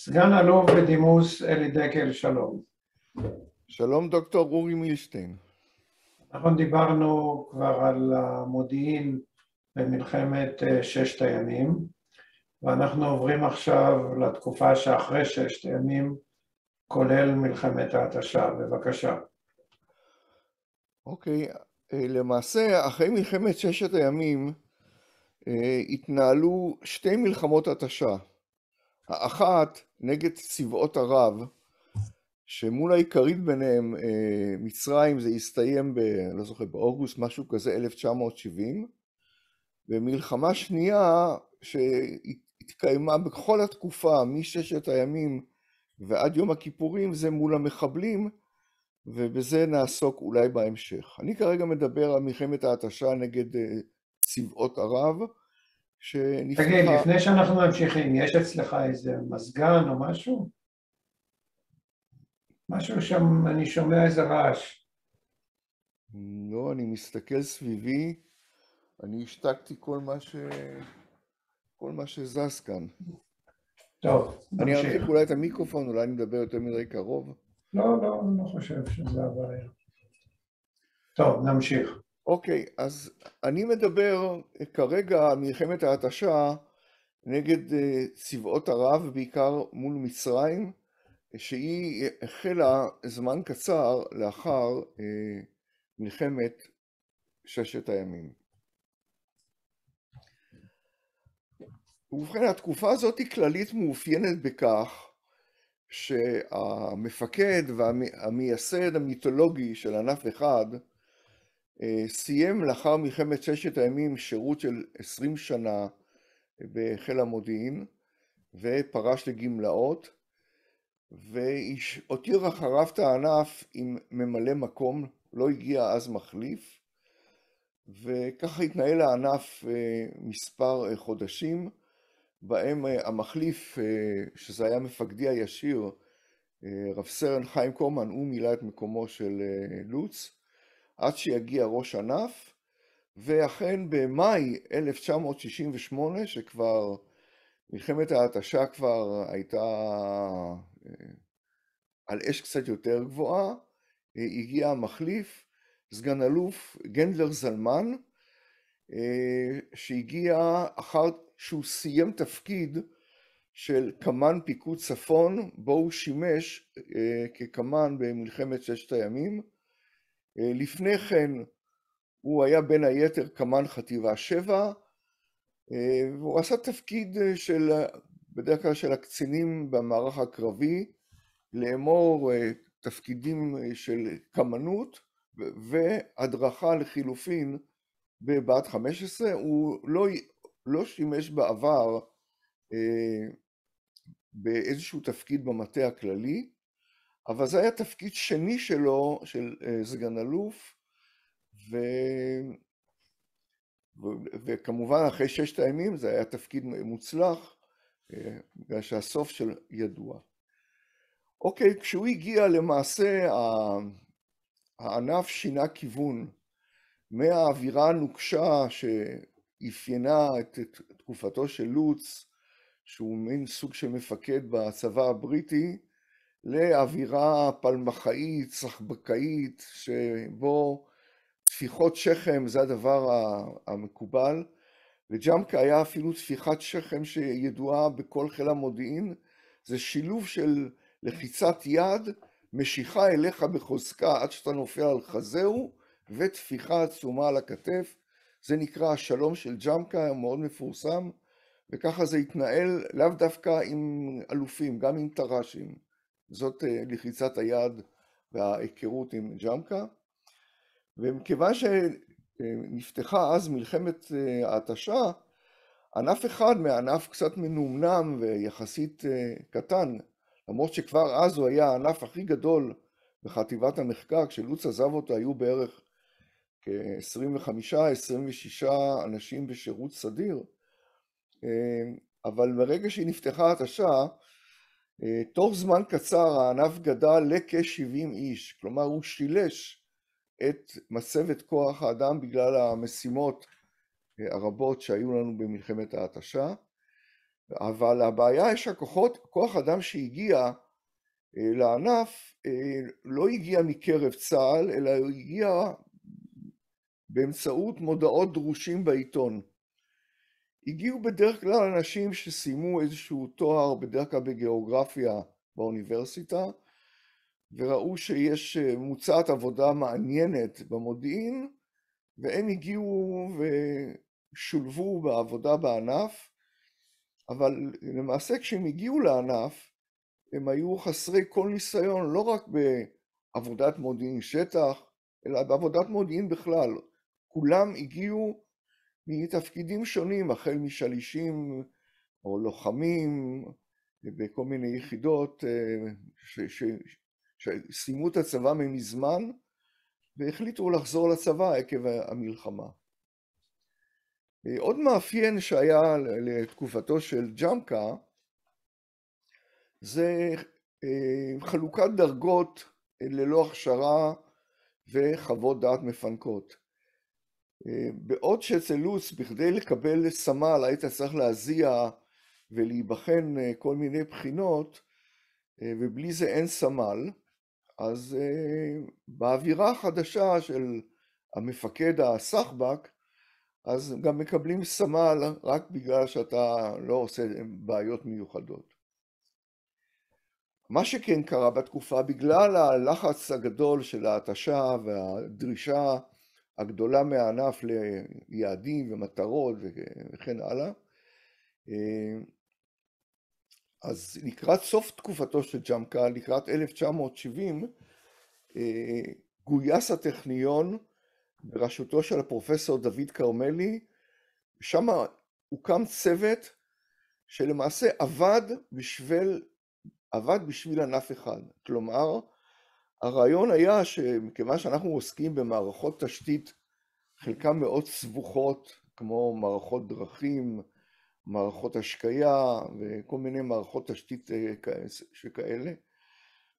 סגן אלוף בדימוס אלי דקל, שלום. שלום דוקטור אורי מילשטיין. אנחנו נכון, דיברנו כבר על המודיעין במלחמת אה, ששת הימים, ואנחנו עוברים עכשיו לתקופה שאחרי ששת הימים, כולל מלחמת ההתשה. בבקשה. אוקיי, okay. אה, למעשה, אחרי מלחמת ששת הימים אה, התנהלו שתי מלחמות התשה. האחת נגד צבאות ערב, שמול העיקרית ביניהם, אה, מצרים, זה הסתיים ב... לא זוכר, באוגוסט, משהו כזה, 1970, ומלחמה שנייה שהתקיימה בכל התקופה, מששת הימים ועד יום הכיפורים, זה מול המחבלים, ובזה נעסוק אולי בהמשך. אני כרגע מדבר על מלחמת ההתשה נגד אה, צבאות ערב, שנפתחה... תגיד, לפני שאנחנו ממשיכים, יש אצלך איזה מזגן או משהו? משהו שם, אני שומע איזה רעש. לא, אני מסתכל סביבי, אני השתקתי כל מה ש... כל מה שזז כאן. טוב, אני אמשיך אולי את המיקרופון, אולי אני מדבר יותר מדי קרוב. לא, לא, אני לא חושב שזה הבעיה. טוב, נמשיך. אוקיי, אז אני מדבר כרגע על מלחמת ההתשה נגד אה, צבאות ערב, בעיקר מול מצרים, שהיא החלה זמן קצר לאחר אה, מלחמת ששת הימים. ובכן, התקופה הזאת היא כללית מאופיינת בכך שהמפקד והמייסד המיתולוגי של ענף אחד, סיים לאחר מלחמת ששת הימים שירות של עשרים שנה בחיל המודיעין ופרש לגמלאות והותיר אחריו את הענף עם ממלא מקום, לא הגיע אז מחליף וככה התנהל הענף אה, מספר אה, חודשים בהם אה, המחליף, שזה היה מפקדי הישיר, רב סרן חיים קורמן, הוא מילא את מקומו של לוץ עד שיגיע ראש ענף, ואכן במאי 1968, שכבר מלחמת ההתשה כבר הייתה אה, על אש קצת יותר גבוהה, אה, הגיע המחליף, סגן אלוף גנדלר זלמן, אה, שהגיע אחר שהוא סיים תפקיד של קמ"ן פיקוד צפון, בו הוא שימש כקמ"ן במלחמת ששת הימים. אה, לפני כן הוא היה בין היתר קמ"ן חטיבה 7, אה, והוא עשה תפקיד אה, של, בדרך כלל של הקצינים במערך הקרבי, לאמור תפקידים של קמנות והדרכה לחילופין בבת 15. הוא לא, לא שימש בעבר באיזשהו תפקיד במטה הכללי, אבל זה היה תפקיד שני שלו, של אה, סגן אלוף, ו... ו... וכמובן אחרי ששת הימים זה היה תפקיד מוצלח, אה, בגלל שהסוף של ידוע. אוקיי, כשהוא הגיע למעשה, הענף שינה כיוון מהאווירה הנוקשה שאפיינה את תקופתו של לוץ, שהוא מין סוג של מפקד בצבא הבריטי, לאווירה פלמחאית, סחבקאית, שבו טפיחות שכם זה הדבר המקובל. לג'מקה היה אפילו טפיחת שכם שידועה בכל חיל המודיעין. זה שילוב של לחיצת יד, משיכה אליך בחוזקה עד שאתה נופל על חזהו, וטפיחה עצומה על הכתף. זה נקרא השלום של ג'מקה, מאוד מפורסם, וככה זה התנהל לאו דווקא עם אלופים, גם עם טר"שים. זאת אה, לחיצת היד וההיכרות עם ג'מקה. ומכיוון שנפתחה אה, אז מלחמת אה, ההתשה, ענף אחד מענף קצת מנומנם ויחסית קטן, למרות שכבר אז הוא היה הענף הכי גדול בחטיבת המחקר, כשלוץ עזב אותו היו בערך כ-25-26 אנשים בשירות סדיר, אבל ברגע שהיא נפתחה התשה, אה, תוך זמן קצר הענף גדל לכ-70 איש, כלומר הוא שילש את מצבת כוח האדם בגלל המשימות אה, הרבות שהיו לנו במלחמת ההתשה, אבל הבעיה היא שהכוחות, כוח אדם שהגיע אה, לענף לא הגיע מקרב צה"ל, אלא הוא הגיע באמצעות מודעות דרושים בעיתון. הגיעו בדרך כלל אנשים שסיימו איזשהו תואר, בדרך כלל בגיאוגרפיה באוניברסיטה, וראו שיש אה, מוצעת עבודה מעניינת במודיעין, והם הגיעו ושולבו בעבודה בענף, אבל למעשה כשהם הגיעו לענף, הם היו חסרי כל ניסיון, לא רק בעבודת מודיעין שטח, אלא בעבודת מודיעין בכלל. כולם הגיעו מתפקידים שונים, החל משלישים או לוחמים בכל מיני יחידות אה, שסיימו את הצבא מזמן והחליטו לחזור לצבא עקב המלחמה. אה, עוד מאפיין שהיה לתקופתו של ג'מקה זה אה, חלוקת דרגות ללא הכשרה וחוות דעת מפנקות. בעוד שאצל לוס, בכדי לקבל סמל היית צריך להזיע ולהיבחן אה, כל מיני בחינות, אה, ובלי זה אין סמל, אז אה, באווירה החדשה של המפקד הסחבק, אז גם מקבלים סמל רק בגלל שאתה לא עושה בעיות מיוחדות. מה שכן קרה בתקופה, בגלל הלחץ הגדול של ההתשה והדרישה הגדולה מהענף ליעדים ומטרות וכן הלאה. אה, אז לקראת סוף תקופתו של ג'מקה, לקראת 1970, אה, גויס הטכניון בראשותו של הפרופסור דוד כרמלי, שם הוקם צוות שלמעשה עבד בשביל, עבד בשביל ענף אחד, כלומר הרעיון היה שמכיוון שאנחנו עוסקים במערכות תשתית, חלקן מאוד סבוכות, כמו מערכות דרכים, מערכות השקיה וכל מיני מערכות תשתית אה, שכאלה,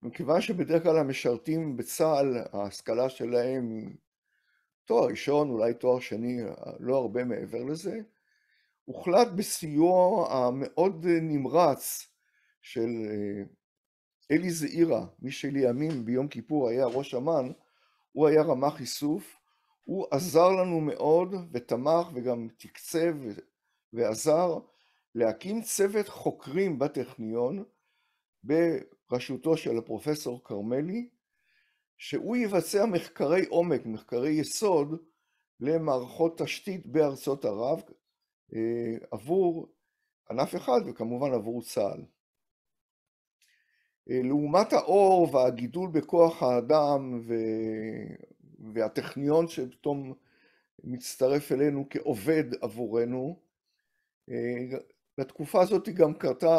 מכיוון שבדרך כלל המשרתים בצה"ל, ההשכלה שלהם היא תואר ראשון, אולי תואר שני, לא הרבה מעבר לזה, הוחלט בסיוע המאוד אה, נמרץ של אה, אלי זעירה, מי שלימים ביום כיפור היה ראש אמ"ן, הוא היה רמ"ח איסוף, הוא עזר לנו מאוד ותמך וגם תקצב ועזר להקים צוות חוקרים בטכניון בראשותו של הפרופסור כרמלי, שהוא יבצע מחקרי עומק, מחקרי יסוד, למערכות תשתית בארצות ערב אה, עבור ענף אחד וכמובן עבור צה"ל. לעומת האור והגידול בכוח האדם ו... והטכניון שפתאום מצטרף אלינו כעובד עבורנו, בתקופה אה, הזאת גם קרתה,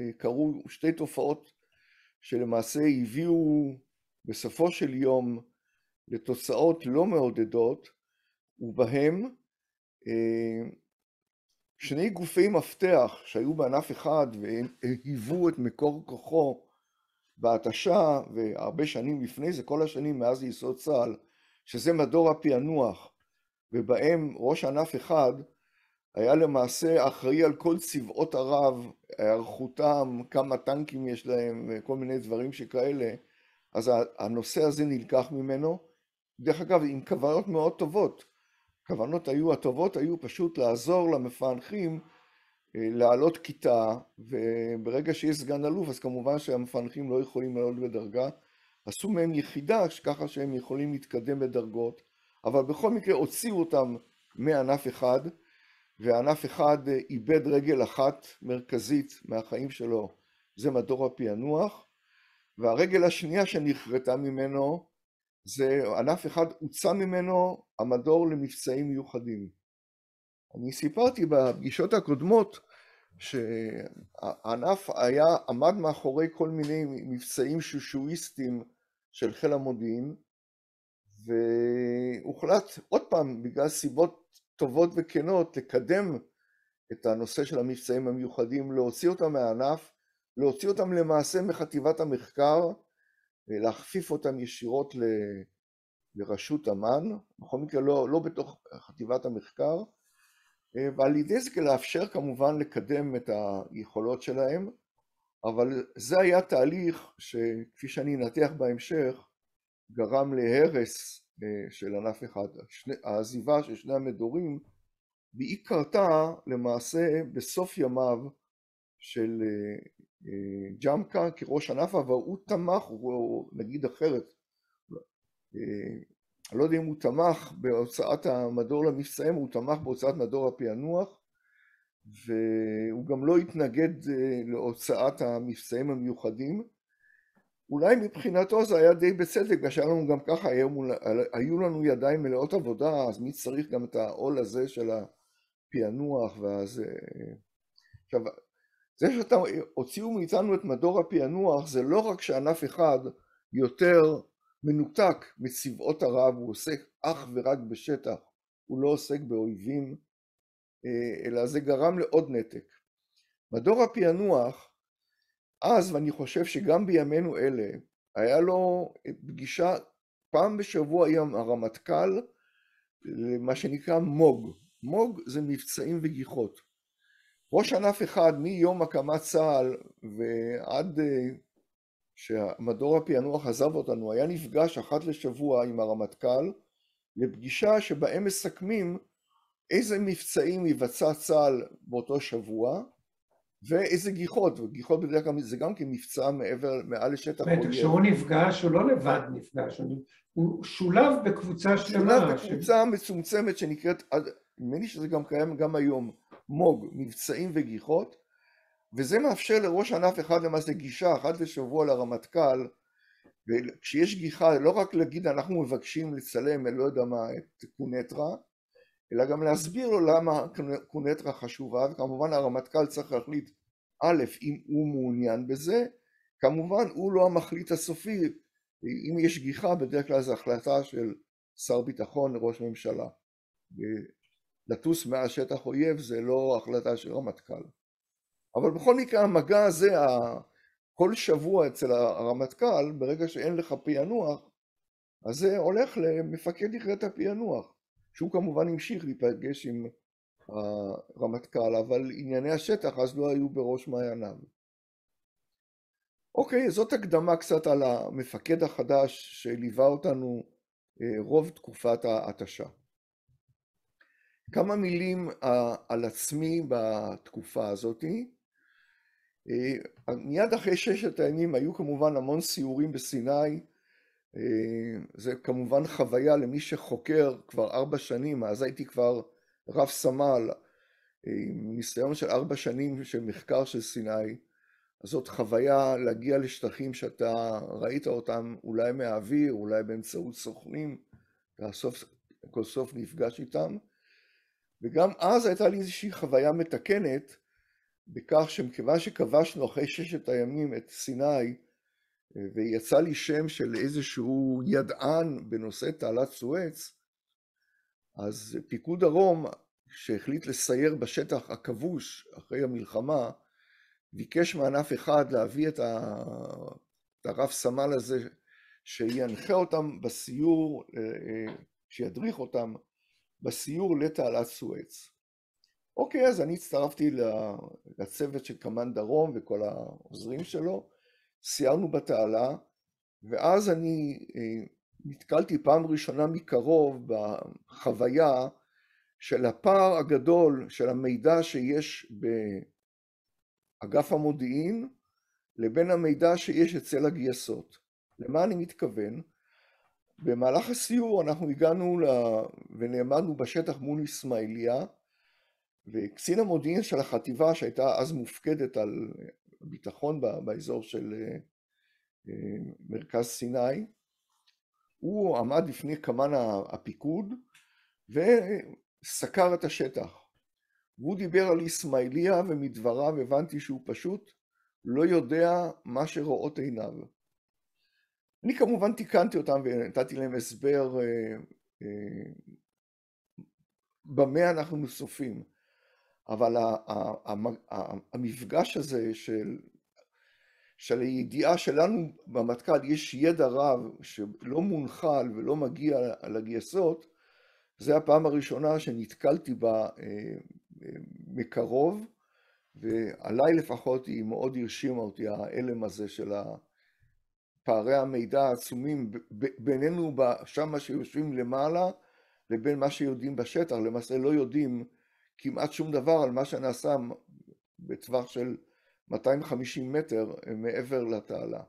אה, קרו שתי תופעות שלמעשה הביאו בסופו של יום לתוצאות לא מעודדות, ובהם אה, שני גופי מפתח שהיו בענף אחד והיוו את מקור כוחו בהתשה, והרבה שנים לפני זה, כל השנים מאז יסוד צה"ל, שזה מדור הפענוח, ובהם ראש ענף אחד היה למעשה אחראי על כל צבאות ערב, היערכותם, כמה טנקים יש להם, כל מיני דברים שכאלה. אז הנושא הזה נלקח ממנו, דרך אגב, עם כוונות מאוד טובות. הכוונות היו הטובות, היו פשוט לעזור למפענחים לעלות כיתה, וברגע שיש סגן אלוף, אז כמובן שהמפענחים לא יכולים לעלות בדרגה. עשו מהם יחידה, ככה שהם יכולים להתקדם בדרגות, אבל בכל מקרה הוציאו אותם מענף אחד, וענף אחד אה, איבד רגל אחת מרכזית מהחיים שלו, זה מדור הפענוח, והרגל השנייה שנכרתה ממנו, זה ענף אחד הוצא ממנו המדור למבצעים מיוחדים. אני סיפרתי בפגישות הקודמות שהענף היה, עמד מאחורי כל מיני מבצעים שושואיסטיים של חיל המודיעין, והוחלט עוד פעם, בגלל סיבות טובות וכנות, לקדם את הנושא של המבצעים המיוחדים, להוציא אותם מהענף, להוציא אותם למעשה מחטיבת המחקר, להכפיף אותם ישירות ל... לרשות אמ"ן, בכל מקרה לא, לא בתוך חטיבת המחקר, אה, ועל ידי זה לאפשר כמובן לקדם את היכולות שלהם, אבל זה היה תהליך שכפי שאני אנתח בהמשך, גרם להרס אה, של ענף אחד. העזיבה של שני המדורים, והיא קרתה למעשה בסוף ימיו של אה, ג'מקה כראש ענף, אבל הוא תמך, הוא נגיד אחרת, אני לא יודע אם הוא תמך בהוצאת המדור למבצעים, הוא תמך בהוצאת מדור הפענוח, והוא גם לא התנגד אה, להוצאת המבצעים המיוחדים. אולי מבחינתו זה היה די בצדק, בגלל שהיה לנו גם ככה, היום, היו לנו ידיים מלאות עבודה, אז מי צריך גם את העול הזה של הפענוח, ואז... אה, עכשיו, זה שאתה, הוציאו מאיתנו את מדור הפענוח, זה לא רק שענף אחד יותר מנותק מצבאות ערב, הוא עוסק אך ורק בשטח, הוא לא עוסק באויבים, אה, אלא זה גרם לעוד נתק. מדור הפענוח, אז, ואני חושב שגם בימינו אלה, היה לו אה, פגישה, פעם בשבוע עם הרמטכ"ל, למה שנקרא מו"ג. מו"ג זה מבצעים וגיחות. ראש ענף אחד מיום הקמת צה"ל ועד אה, שמדור הפענוח עזב אותנו, היה נפגש אחת לשבוע עם הרמטכ"ל לפגישה שבהם מסכמים איזה מבצעים יבצע צה"ל באותו שבוע ואיזה גיחות, וגיחות בדרך כלל זה גם כמבצע כן מעבר, מעל לשטח אויב. כשהוא נפגש, הוא לא לבד נפגש, הוא שולב בקבוצה שלמה. שולב בקבוצה מצומצמת שנקראת, נדמה לי שזה גם קיים גם היום, מו"ג, מבצעים וגיחות, וזה מאפשר לראש ענף אחד למעשה גישה אחת לשבוע לרמטכ"ל וכשיש גיחה לא רק להגיד אנחנו מבקשים לצלם אני לא יודע מה את קונטרה אלא גם להסביר לו למה קונטרה חשובה וכמובן הרמטכ"ל צריך להחליט א' אם הוא מעוניין בזה כמובן הוא לא המחליט הסופי אם יש גיחה בדרך כלל זו החלטה של שר ביטחון לראש ממשלה לטוס מהשטח אויב זה לא החלטה של רמטכ"ל אבל בכל מקרה המגע הזה, כל שבוע אצל הרמטכ"ל, ברגע שאין לך פענוח, אז זה הולך למפקד יחידת הפענוח, שהוא כמובן המשיך להיפגש עם הרמטכ"ל, אבל ענייני השטח אז לא היו בראש מעייניו. אוקיי, זאת הקדמה קצת על המפקד החדש שליווה אותנו אה, רוב תקופת ההתשה. כמה מילים אה, על עצמי בתקופה הזאתי. אה, מיד אחרי ששת הימים היו כמובן המון סיורים בסיני, אה, זה כמובן חוויה למי שחוקר כבר ארבע שנים, אז הייתי כבר רב סמל, אה, ניסיון של ארבע שנים של מחקר של סיני, אז זאת חוויה להגיע לשטחים שאתה ראית אותם אולי מהאוויר, אולי באמצעות סוכנים, אתה כל סוף נפגש איתם, וגם אז הייתה לי איזושהי חוויה מתקנת, בכך שמכיוון שכבשנו אחרי ששת הימים את סיני, אה, ויצא לי שם של איזשהו ידען בנושא תעלת סואץ, אז פיקוד דרום, שהחליט לסייר בשטח הכבוש אחרי המלחמה, ביקש מענף אחד להביא את, את הרב סמל הזה, שינחה אותם בסיור, אה, אה, שידריך אותם בסיור לתעלת סואץ. אוקיי, אז אני הצטרפתי לצוות של קמאן דרום וכל העוזרים שלו, סיירנו בתעלה, ואז אני אה, נתקלתי פעם ראשונה מקרוב בחוויה של הפער הגדול של המידע שיש באגף המודיעין לבין המידע שיש אצל הגייסות. למה אני מתכוון? במהלך הסיור אנחנו הגענו ל... ונעמדנו בשטח מול אסמאעיליה, וקצין המודיעין של החטיבה שהייתה אז מופקדת על ביטחון באזור של אה, אה, מרכז סיני, הוא עמד לפני קמן הפיקוד וסקר את השטח. והוא דיבר על איסמעיליה ומדבריו הבנתי שהוא פשוט לא יודע מה שרואות עיניו. אני כמובן תיקנתי אותם ונתתי להם הסבר אה, במה אנחנו סופים. אבל המפגש הזה של, של הידיעה שלנו במטכ"ל יש ידע רב שלא מונחל ולא מגיע לגייסות, זה הפעם הראשונה שנתקלתי בה אה, אה, מקרוב, ועליי לפחות היא מאוד הרשימה אותי, ההלם הזה של פערי המידע העצומים בינינו, שמה שיושבים למעלה, לבין מה שיודעים בשטח, למעשה לא יודעים כמעט שום דבר על מה שנעשה בטווח של 250 מטר אה, מעבר לתעלה.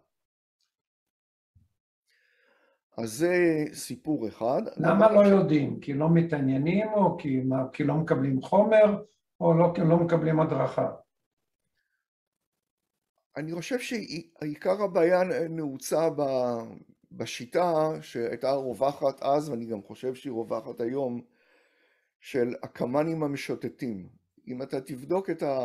אז זה סיפור אחד. למה לא ש... יודעים? כי לא מתעניינים או כי, מה, כי לא מקבלים חומר או לא, לא מקבלים הדרכה? אני חושב שעיקר הבעיה נעוצה בשיטה שהייתה רווחת אז, ואני גם חושב שהיא רווחת היום, של הקמאנים המשוטטים. אם אתה תבדוק את היומן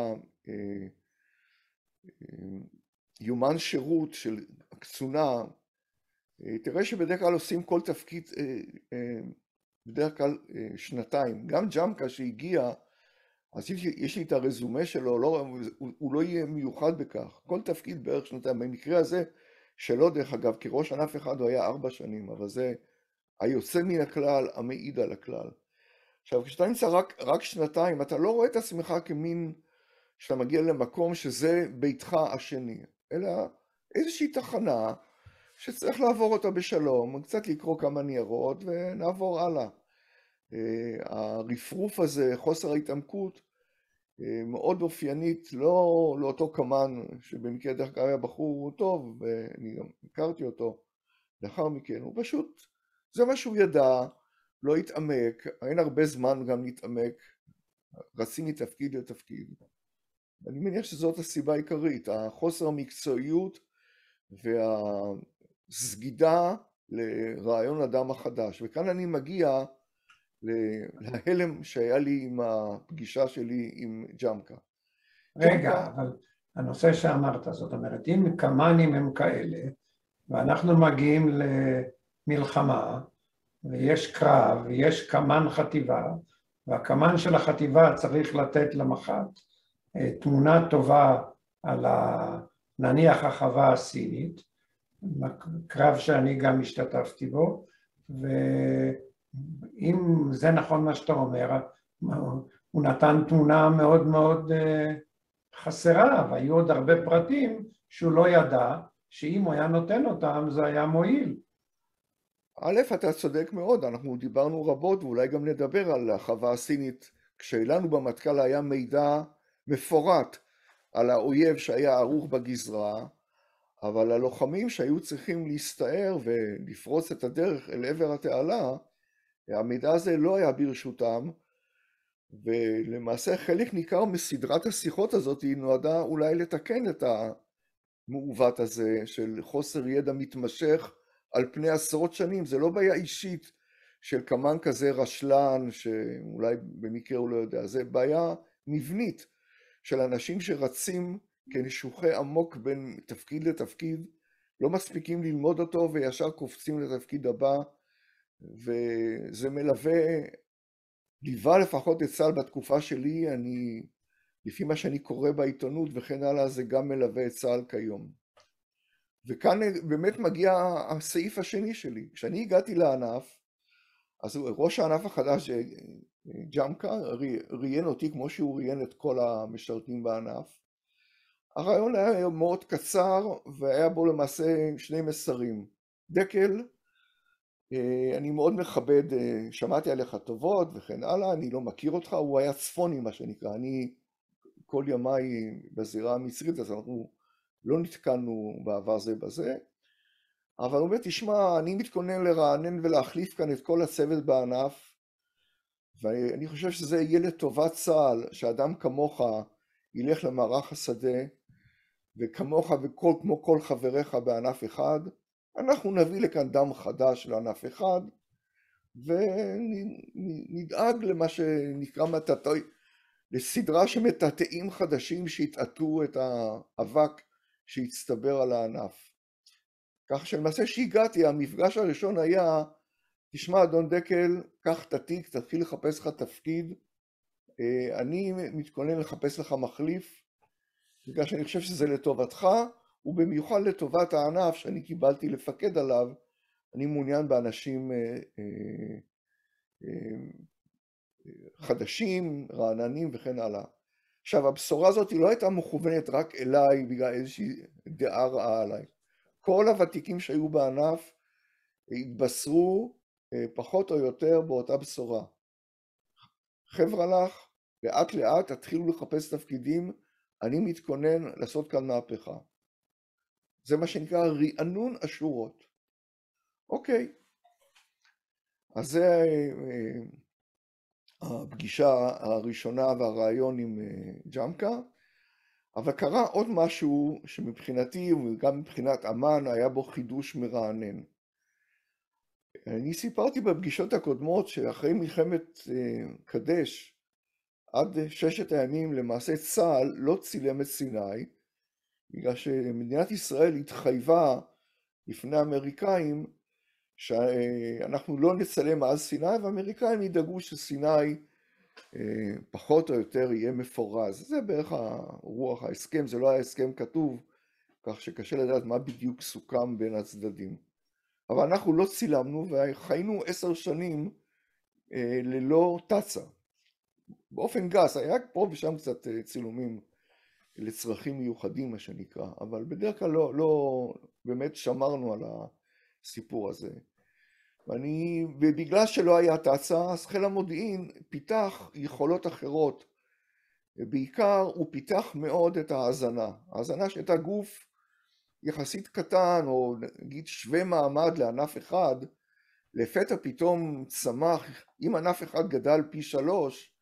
אה, אה, שירות של הקצונה, אה, תראה שבדרך כלל עושים כל תפקיד, בדרך כלל שנתיים. גם ג'מקה שהגיע, אז יש לי את הרזומה שלו, לא, הוא, הוא לא יהיה מיוחד בכך. כל תפקיד בערך שנתיים. במקרה הזה, שלא דרך אגב, כראש ענף אחד הוא היה ארבע שנים, אבל זה היוצא מן הכלל, המעיד על הכלל. עכשיו, כשאתה נמצא רק, רק שנתיים, אתה לא רואה את עצמך כמין, שאתה מגיע למקום שזה ביתך השני, אלא איזושהי תחנה שצריך לעבור אותה בשלום, קצת לקרוא כמה ניירות ונעבור הלאה. אה, הרפרוף הזה, חוסר ההתעמקות, אה, מאוד אופיינית, לא לאותו לא קמן, שבמקרה דרך אגב היה בחור טוב, ואני גם הכרתי אותו לאחר מכן, הוא פשוט, זה מה שהוא ידע, לא התעמק, אין הרבה זמן גם להתעמק, רצים מתפקיד לתפקיד. אני מניח שזאת הסיבה העיקרית, החוסר המקצועיות והסגידה לרעיון אדם החדש. וכאן אני מגיע להלם שהיה לי עם הפגישה שלי עם ג'מקה. רגע, אבל הנושא שאמרת, זאת אומרת, אם קמ"נים הם כאלה, ואנחנו מגיעים למלחמה, ויש קרב, ויש קמן חטיבה, והקמן של החטיבה צריך לתת למח"ט אה, תמונה טובה על ה... נניח החווה הסינית, קרב שאני גם השתתפתי בו, ואם זה נכון מה שאתה אומר, הוא נתן תמונה מאוד מאוד אה, חסרה, והיו עוד הרבה פרטים שהוא לא ידע, שאם הוא היה נותן אותם זה היה מועיל. א', אתה צודק מאוד, אנחנו דיברנו רבות ואולי גם נדבר על החווה הסינית, כשלנו במטכ"ל היה מידע מפורט על האויב שהיה ערוך בגזרה, אבל הלוחמים שהיו צריכים להסתער ולפרוץ את הדרך אל עבר התעלה, המידע הזה לא היה ברשותם, ולמעשה חלק ניכר מסדרת השיחות הזאת היא נועדה אולי לתקן את המעוות הזה של חוסר ידע מתמשך על פני עשרות שנים, זה לא בעיה אישית של קמן כזה רשלן, שאולי במקרה הוא לא יודע, זה בעיה מבנית של אנשים שרצים כנשוכי עמוק בין תפקיד לתפקיד, לא מספיקים ללמוד אותו וישר קופצים לתפקיד הבא, וזה מלווה, ליווה לפחות את צה"ל בתקופה שלי, אני, לפי מה שאני קורא בעיתונות וכן הלאה, זה גם מלווה את צה"ל כיום. וכאן באמת מגיע הסעיף השני שלי. כשאני הגעתי לענף, אז ראש הענף החדש, אה, אה, ג'מקה, ראיין אותי כמו שהוא ראיין את כל המשרתים בענף. הרעיון היה מאוד קצר והיה בו למעשה שני מסרים. דקל, אה, אני מאוד מכבד, שמעתי עליך טובות וכן הלאה, אני לא מכיר אותך, הוא היה צפוני מה שנקרא, אני כל ימיי בזירה המצרית, אז אנחנו לא נתקענו בעבר זה בזה, אבל הוא אומר, תשמע, אני מתכונן לרענן ולהחליף כאן את כל הצוות בענף, ואני חושב שזה יהיה לטובת צה"ל, שאדם כמוך ילך למערך השדה, וכמוך וכל כמו כל חבריך בענף אחד, אנחנו נביא לכאן דם חדש לענף אחד, ונדאג למה שנקרא מטאטא, לסדרה של מטאטאים חדשים שיטאטאו את האבק שהצטבר על הענף. כך שלמעשה שהגעתי, המפגש הראשון היה, תשמע אדון דקל, קח את התיק, תתחיל לחפש לך תפקיד, אה, אני מתכונן לחפש לך מחליף, בגלל שאני חושב שזה לטובתך, ובמיוחד לטובת הענף שאני קיבלתי לפקד עליו, אני מעוניין באנשים אה, אה, חדשים, רעננים וכן הלאה. עכשיו, הבשורה הזאת היא לא הייתה מכוונת רק אליי בגלל איזושהי דעה רעה עליי. כל הוותיקים שהיו בענף התבשרו אה, פחות או יותר באותה בשורה. חבר'ה לך, לאט לאט תתחילו לחפש תפקידים, אני מתכונן לעשות כאן מהפכה. זה מה שנקרא רענון השורות. אוקיי, אז זה אה, אה, הפגישה הראשונה והרעיון עם אה, ג'מקה, אבל קרה עוד משהו שמבחינתי וגם מבחינת אמן היה בו חידוש מרענן. אני סיפרתי בפגישות הקודמות שאחרי מלחמת אה, קדש, עד ששת הימים למעשה צה"ל לא צילם את סיני, בגלל שמדינת ישראל התחייבה לפני האמריקאים שאנחנו לא נצלם מאז סיני, והאמריקאים ידאגו שסיני אה, פחות או יותר יהיה מפורז. זה בערך הרוח ההסכם, זה לא היה הסכם כתוב, כך שקשה לדעת מה בדיוק סוכם בין הצדדים. אבל אנחנו לא צילמנו וחיינו עשר שנים אה, ללא תצ"א. באופן גס, היה פה ושם קצת אה, צילומים לצרכים מיוחדים, מה שנקרא, אבל בדרך כלל לא, לא באמת שמרנו על ה... הסיפור הזה. ואני, ובגלל שלא היה תצ"א, אז חיל המודיעין פיתח יכולות אחרות. בעיקר הוא פיתח מאוד את ההאזנה. ההאזנה שהייתה גוף יחסית קטן, או נגיד שווה מעמד לענף אחד, לפתע פתאום צמח, אם ענף אחד גדל פי שלוש,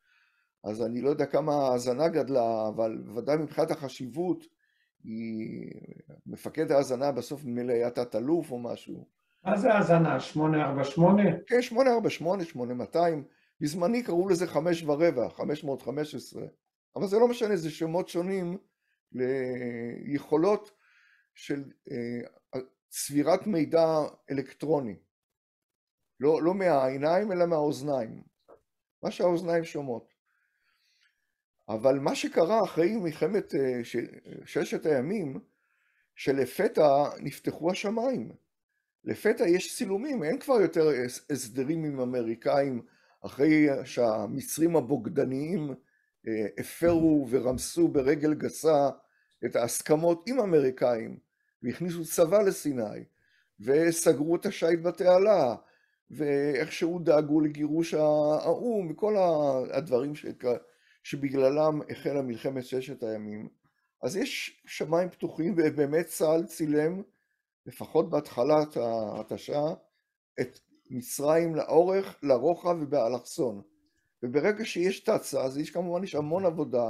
אז אני לא יודע כמה ההאזנה גדלה, אבל בוודאי מבחינת החשיבות, כי מפקד ההאזנה בסוף נדמה לי היה תת-אלוף או משהו. מה זה האזנה? 848? כן, 848, 8200. בזמני קראו לזה חמש ורבע, 515. אבל זה לא משנה, זה שמות שונים ליכולות של אה, צבירת מידע אלקטרוני. לא, לא מהעיניים אלא מהאוזניים. מה שהאוזניים שומעות. אבל מה שקרה אחרי מלחמת אה, ששת הימים, שלפתע נפתחו השמיים. לפתע יש צילומים, אין כבר יותר הסדרים עם אמריקאים אחרי שהמצרים הבוגדניים אה, הפרו ורמסו ברגל גסה את ההסכמות עם אמריקאים, והכניסו צבא לסיני, וסגרו את השייט בתעלה, ואיכשהו דאגו לגירוש האו"ם, וכל הדברים שקרו. שבגללם החלה מלחמת ששת הימים, אז יש שמיים פתוחים ובאמת צה"ל צילם לפחות בהתחלת ההתשה את מצרים לאורך, לרוחב ובאלכסון. וברגע שיש תצ"א, אז יש כמובן יש המון עבודה,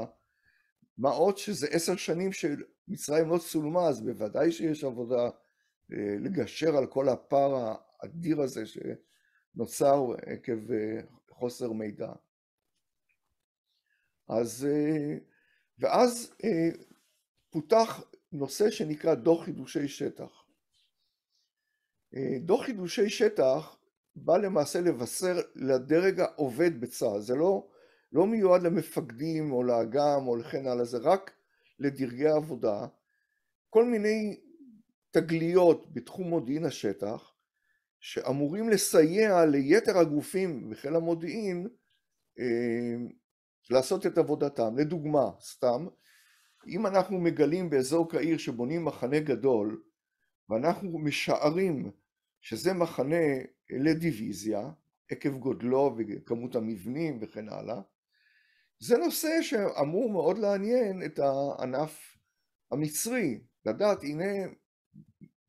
מה עוד שזה עשר שנים שמצרים לא צולמה, אז בוודאי שיש עבודה אה, לגשר על כל הפער האדיר הזה שנוצר עקב אה, חוסר מידע. אז, אה, ואז אה, פותח נושא שנקרא דוח חידושי שטח. אה, דוח חידושי שטח בא למעשה לבשר לדרג העובד בצה"ל, זה לא, לא מיועד למפקדים או לאג"ם או לכן הלאה, זה רק לדרגי העבודה. כל מיני תגליות בתחום מודיעין השטח שאמורים לסייע ליתר הגופים בחיל המודיעין לעשות את עבודתם. לדוגמה, סתם, אם אנחנו מגלים באזור קהיר שבונים מחנה גדול, ואנחנו משערים שזה מחנה לדיוויזיה, עקב גודלו וכמות המבנים וכן הלאה, זה נושא שאמור מאוד לעניין את הענף המצרי, לדעת הנה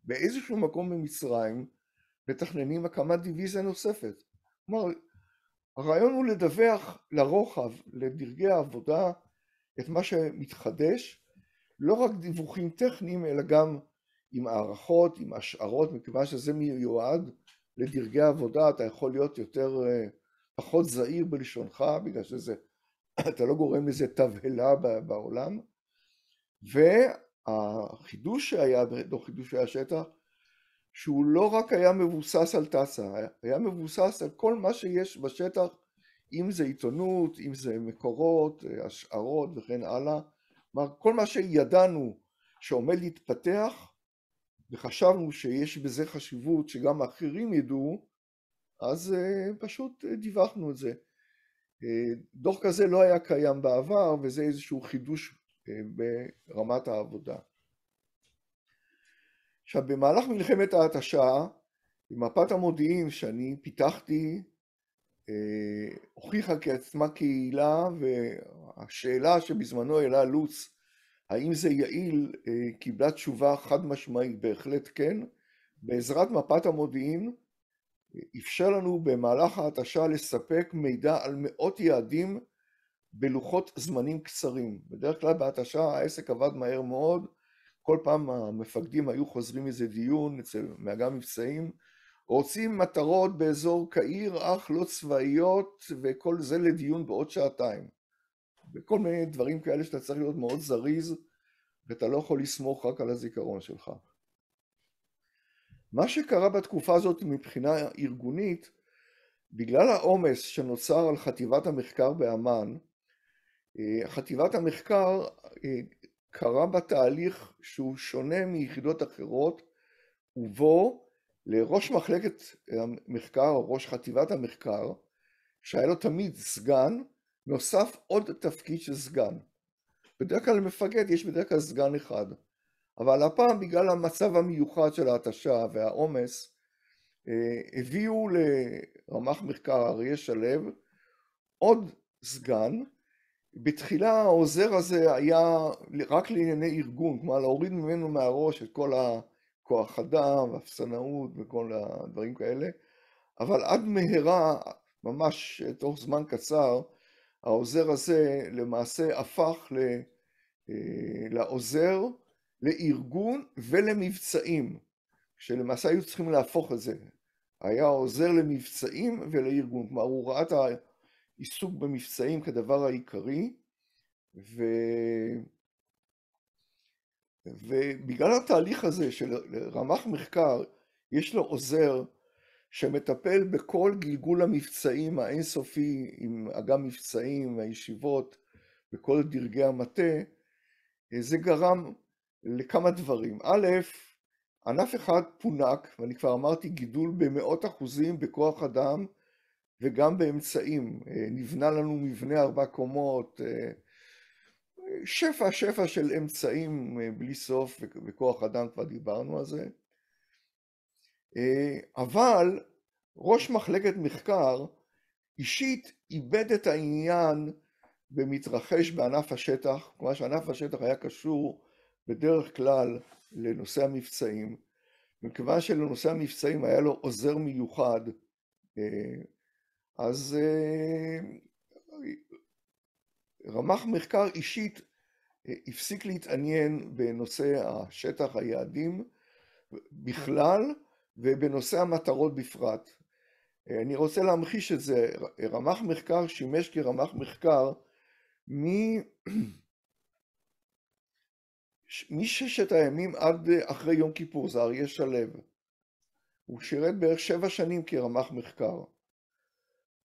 באיזשהו מקום במצרים מתכננים הקמת דיוויזיה נוספת. כלומר, הרעיון הוא לדווח לרוחב, לדרגי העבודה, את מה שמתחדש, לא רק דיווחים טכניים, אלא גם עם הערכות, עם השערות, מכיוון שזה מיועד לדרגי עבודה, אתה יכול להיות יותר, אה, פחות זהיר בלשונך, בגלל שזה, אתה לא גורם לזה תבהלה בעולם. והחידוש שהיה, לא חידוש שהיה שטח, שהוא לא רק היה מבוסס על טסה, היה מבוסס על כל מה שיש בשטח, אם זה עיתונות, אם זה מקורות, אה, השערות וכן הלאה. כלומר, כל מה שידענו שעומד להתפתח, וחשבנו שיש בזה חשיבות שגם אחרים ידעו, אז אה, פשוט אה, דיווחנו את זה. דוח כזה לא היה קיים בעבר, וזה איזשהו חידוש ברמת העבודה. עכשיו, במהלך מלחמת ההתשה, מפת המודיעין שאני פיתחתי אה, הוכיחה כעצמה קהילה, והשאלה שבזמנו העלה לוץ, האם זה יעיל, אה, קיבלה תשובה חד משמעית, בהחלט כן. בעזרת מפת המודיעין, אה, אפשר לנו במהלך ההתשה לספק מידע על מאות יעדים בלוחות זמנים קצרים. בדרך כלל בהתשה העסק עבד מהר מאוד, כל פעם המפקדים היו חוזרים איזה דיון אצל מאג"ם מבצעים, רוצים מטרות באזור קהיר, אך לא צבאיות, וכל זה לדיון בעוד שעתיים. וכל מיני דברים כאלה שאתה צריך להיות מאוד זריז, ואתה לא יכול לסמוך רק על הזיכרון שלך. מה שקרה בתקופה הזאת מבחינה ארגונית, בגלל העומס שנוצר על חטיבת המחקר באמ"ן, אה, חטיבת המחקר אה, קרה בה תהליך שהוא שונה מיחידות אחרות, ובו לראש מחלקת המחקר, או ראש חטיבת המחקר, שהיה לו תמיד סגן, נוסף עוד תפקיד של סגן. בדרך כלל למפקד יש בדרך כלל סגן אחד, אבל הפעם בגלל המצב המיוחד של ההתשה והעומס, אה, הביאו לרמ"ח מחקר אריה שלו עוד סגן, בתחילה העוזר הזה היה רק לענייני ארגון, כלומר להוריד ממנו מהראש את כל הכוח אדם, האפסנאות וכל הדברים כאלה, אבל עד מהרה, ממש תוך זמן קצר, העוזר הזה למעשה הפך ל... אה, לעוזר, לארגון ולמבצעים, שלמעשה היו צריכים להפוך את זה. היה עוזר למבצעים ולארגון, כלומר הוא ראה את ה... עיסוק במבצעים כדבר העיקרי, ו... ובגלל התהליך הזה של רמ"ח מחקר, יש לו עוזר שמטפל בכל גלגול המבצעים האינסופי עם אג"ם מבצעים והישיבות וכל דרגי המטה, זה גרם לכמה דברים. א', ענף אחד פונק, ואני כבר אמרתי גידול במאות אחוזים בכוח אדם וגם באמצעים. אה, נבנה לנו מבנה ארבע קומות, אה, שפע שפע של אמצעים אה, בלי סוף וכוח אדם, כבר דיברנו על זה. אבל ראש מחלקת מחקר אישית איבד את העניין במתרחש בענף השטח, כלומר שענף השטח היה קשור בדרך כלל לנושא המבצעים, מכיוון שלנושא המבצעים היה לו עוזר מיוחד, אז אה, רמ"ח מחקר אישית אה, הפסיק להתעניין בנושא השטח, היעדים בכלל, ובנושא המטרות בפרט. אה, אני רוצה להמחיש את זה, רמ"ח מחקר שימש כרמ"ח מחקר מששת הימים עד אחרי יום כיפור, זה אריה שלו. הוא שירת בערך שבע שנים כרמ"ח מחקר.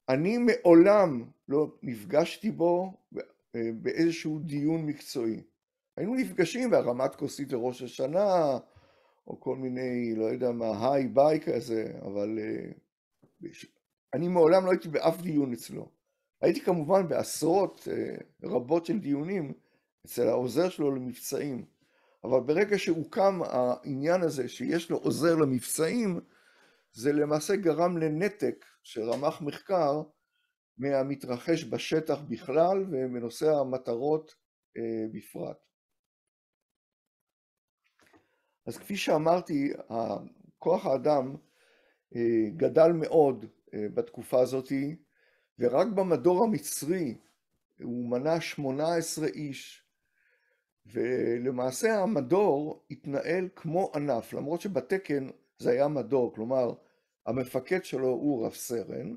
אני מעולם לא נפגשתי בו אה, באיזשהו דיון מקצועי. היינו נפגשים בהרמת כוסית לראש השנה, או כל מיני, לא יודע מה, היי ביי כזה, אבל אה, אני מעולם לא הייתי באף דיון אצלו. הייתי כמובן בעשרות אה, רבות של דיונים אצל העוזר שלו למבצעים, אבל ברגע שהוקם העניין הזה שיש לו עוזר למבצעים, זה למעשה גרם לנתק רמ"ח מחקר מהמתרחש בשטח בכלל ומנושא המטרות אה, בפרט. אז כפי שאמרתי, כוח האדם אה, גדל מאוד אה, בתקופה הזאת, ורק במדור המצרי הוא מנה 18 איש, ולמעשה המדור התנהל כמו ענף, למרות שבתקן זה היה מדור, כלומר המפקד שלו הוא רב סרן,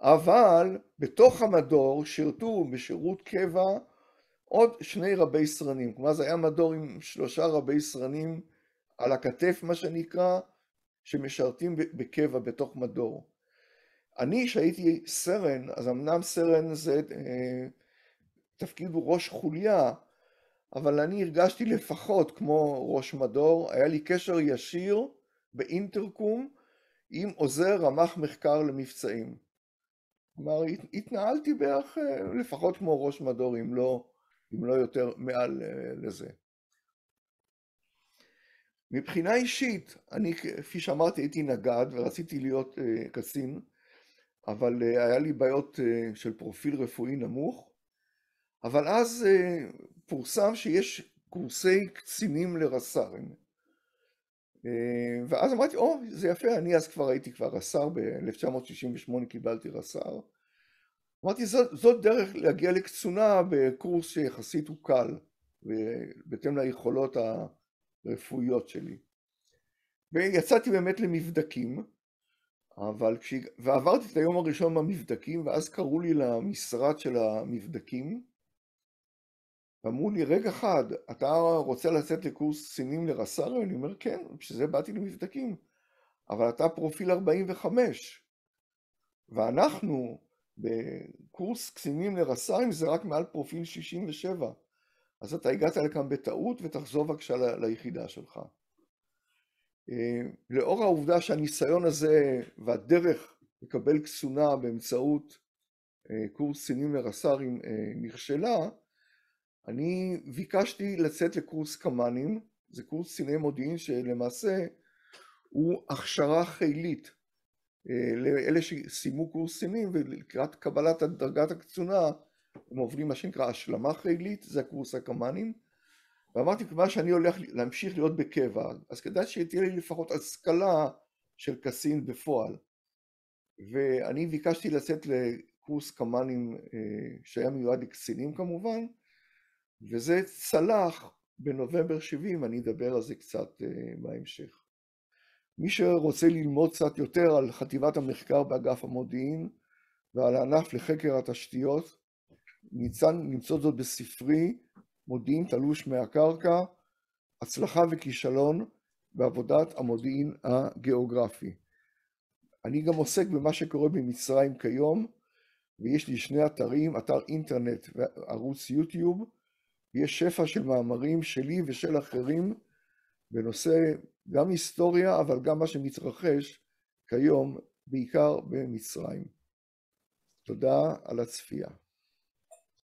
אבל בתוך המדור שירתו בשירות קבע עוד שני רבי סרנים, כלומר זה היה מדור עם שלושה רבי סרנים על הכתף מה שנקרא, שמשרתים בקבע בתוך מדור. אני שהייתי סרן, אז אמנם סרן זה אה, תפקיד הוא ראש חוליה, אבל אני הרגשתי לפחות כמו ראש מדור, היה לי קשר ישיר באינטרקום עם עוזר רמ"ח מחקר למבצעים. כלומר, התנהלתי בערך אה, לפחות כמו ראש מדור, אם לא, אם לא יותר מעל אה, לזה. מבחינה אישית, אני, כפי שאמרתי, הייתי נגד ורציתי להיות אה, קצין, אבל היה לי בעיות של פרופיל רפואי נמוך, אבל אז פורסם שיש קורסי קצינים לרס"רים. אה, ואז אמרתי, או, oh, זה יפה, אני אז כבר הייתי כבר רס"ר, ב-1968 קיבלתי רס"ר. אמרתי, זאת, דרך להגיע לקצונה בקורס שיחסית הוא קל, בהתאם ליכולות הרפואיות שלי. ויצאתי באמת למבדקים, אבל כש... ועברתי את היום הראשון במבדקים, ואז קראו לי למשרד של המבדקים, ואמרו לי, רגע אחד, אתה רוצה לצאת לקורס סינים לרס"ר? אני אומר, כן, בשביל זה באתי למבדקים. אבל אתה פרופיל 45. ואנחנו בקורס קצינים לרס"רים זה רק מעל פרופיל 67. אז אתה הגעת לכאן בטעות ותחזור בבקשה ליחידה שלך. אה, לאור העובדה שהניסיון הזה והדרך לקבל קצונה באמצעות אה, קורס קצינים לרס"רים אה, נכשלה, אני ביקשתי לצאת לקורס קמ"נים, זה קורס קציני מודיעין שלמעשה הוא הכשרה חילית אה, לאלה שסיימו קורס קצינים ולקראת קבלת דרגת הקצונה הם עוברים מה שנקרא השלמה חילית, זה הקורס הקמ"נים ואמרתי כיוון שאני הולך להמשיך להיות בקבע אז כדאי שתהיה לי לפחות השכלה של קצין בפועל ואני ביקשתי לצאת לקורס קמ"נים אה, שהיה מיועד לקצינים כמובן וזה צלח בנובמבר 70, אני אדבר על זה קצת אה, בהמשך. מי שרוצה ללמוד קצת יותר על חטיבת המחקר באגף המודיעין ועל הענף לחקר התשתיות, ניתן למצוא זאת בספרי מודיעין תלוש מהקרקע, הצלחה וכישלון בעבודת המודיעין הגיאוגרפי. אני גם עוסק במה שקורה במצרים כיום, ויש לי שני אתרים, אתר אינטרנט וערוץ יוטיוב, יש שפע של מאמרים שלי ושל אחרים בנושא גם היסטוריה, אבל גם מה שמתרחש כיום, בעיקר במצרים. תודה על הצפייה.